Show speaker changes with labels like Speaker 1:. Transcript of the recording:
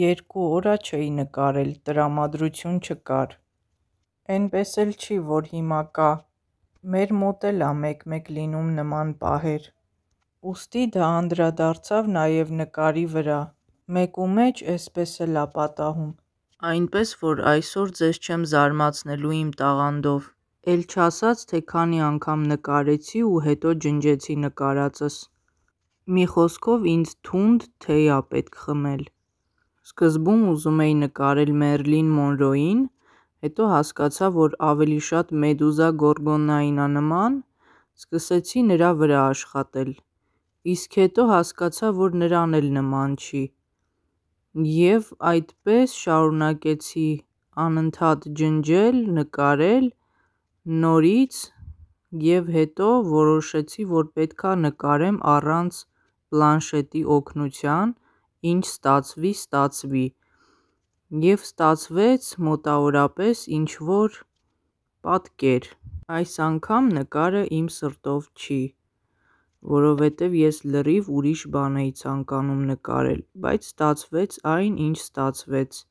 Speaker 1: Երկու օրա չէի նկարել, տրամադրություն չկար։ Էնպես էլ չի, որ հիմա կա։ Մեր մոտ էլ ա մեկ-մեկ լինում նման պահեր։ Ուստի դա անդրադարձավ նաև նկարի վրա։ Մեկու մեջ էսպես էլ ա պատահում։ Այնպես որ այսօր ձեզ չեմ զարմացնելու իմ տաղանդով։ Էլ չասած, թե քանի անգամ նկարեցի ու հետո ջնջեցի նկարածս։ Մի խոսքով ինձ թունդ թեյ ա պետք խմել։ Սկզբում ուզում էի նկարել Մերլին Մոնրոյին, հետո հասկացա, որ ավելի շատ Մեդուզա Գորգոնային աննման, սկսեցի նրա վրա աշխատել։ Իսկ հետո հասկացա, որ նրան էլ նման չի։ Եվ այդպես շարունակեցի անընդհատ ջնջել, նկարել, նորից եւ հետո որոշեցի, որ պետքա նկարեմ առանց պլանշետի օգնության, ինչ ստացվի, ստացվի։ Եվ ստացվեց մոտավորապես ինչ-որ պատկեր։ Այս անգամ նկարը իմ սրտով չի, որովհետև ես լրիվ ուրիշ բան էի ցանկանում նկարել, բայց ստացվեց այն, ինչ ստացվեց։